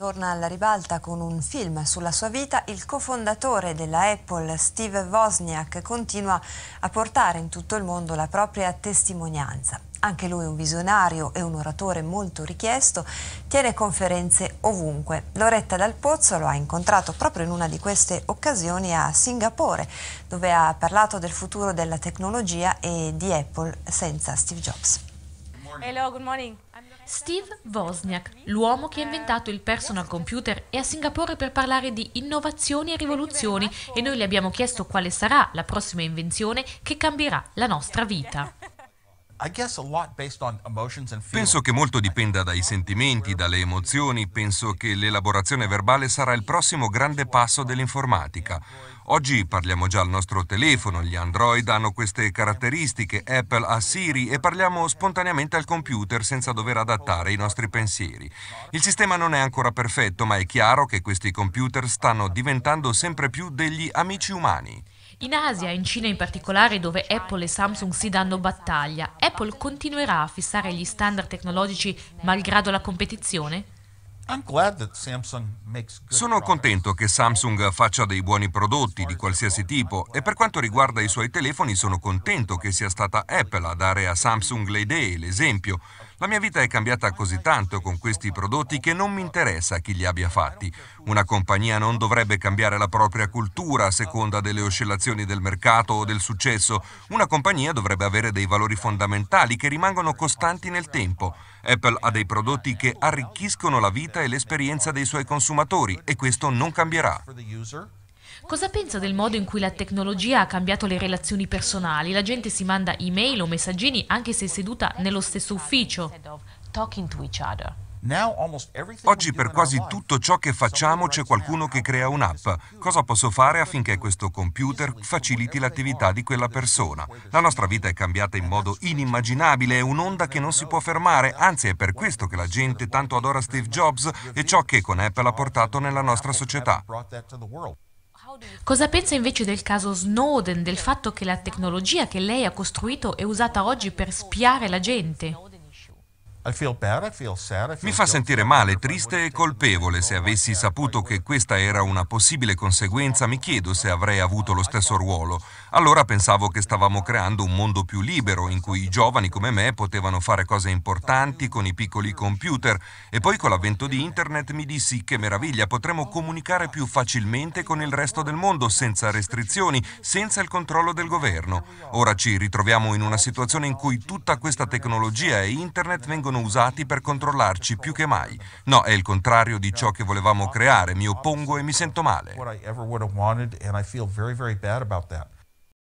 Torna alla ribalta con un film sulla sua vita, il cofondatore della Apple, Steve Wozniak, continua a portare in tutto il mondo la propria testimonianza. Anche lui un visionario e un oratore molto richiesto, tiene conferenze ovunque. Loretta Dal Pozzo lo ha incontrato proprio in una di queste occasioni a Singapore, dove ha parlato del futuro della tecnologia e di Apple senza Steve Jobs. Hello, good morning. I'm Steve Wozniak, l'uomo che ha inventato il personal computer, è a Singapore per parlare di innovazioni e rivoluzioni e noi gli abbiamo chiesto quale sarà la prossima invenzione che cambierà la nostra vita. Penso che molto dipenda dai sentimenti, dalle emozioni, penso che l'elaborazione verbale sarà il prossimo grande passo dell'informatica. Oggi parliamo già al nostro telefono, gli Android hanno queste caratteristiche, Apple ha Siri e parliamo spontaneamente al computer senza dover adattare i nostri pensieri. Il sistema non è ancora perfetto, ma è chiaro che questi computer stanno diventando sempre più degli amici umani. In Asia, in Cina in particolare, dove Apple e Samsung si danno battaglia, Apple continuerà a fissare gli standard tecnologici malgrado la competizione? Sono contento che Samsung faccia dei buoni prodotti di qualsiasi tipo e per quanto riguarda i suoi telefoni sono contento che sia stata Apple a dare a Samsung le idee, l'esempio la mia vita è cambiata così tanto con questi prodotti che non mi interessa chi li abbia fatti. Una compagnia non dovrebbe cambiare la propria cultura a seconda delle oscillazioni del mercato o del successo. Una compagnia dovrebbe avere dei valori fondamentali che rimangono costanti nel tempo. Apple ha dei prodotti che arricchiscono la vita e l'esperienza dei suoi consumatori e questo non cambierà. Cosa pensa del modo in cui la tecnologia ha cambiato le relazioni personali? La gente si manda email o messaggini anche se è seduta nello stesso ufficio. Oggi per quasi tutto ciò che facciamo c'è qualcuno che crea un'app. Cosa posso fare affinché questo computer faciliti l'attività di quella persona? La nostra vita è cambiata in modo inimmaginabile, è un'onda che non si può fermare, anzi è per questo che la gente tanto adora Steve Jobs e ciò che con Apple ha portato nella nostra società. Cosa pensa invece del caso Snowden, del fatto che la tecnologia che lei ha costruito è usata oggi per spiare la gente? Mi fa sentire male, triste e colpevole. Se avessi saputo che questa era una possibile conseguenza, mi chiedo se avrei avuto lo stesso ruolo. Allora pensavo che stavamo creando un mondo più libero in cui i giovani come me potevano fare cose importanti con i piccoli computer e poi con l'avvento di internet mi dissi che meraviglia, potremmo comunicare più facilmente con il resto del mondo senza restrizioni, senza il controllo del governo. Ora ci ritroviamo in una situazione in cui tutta questa tecnologia e internet vengono sono usati per controllarci più che mai. No, è il contrario di ciò che volevamo creare, mi oppongo e mi sento male.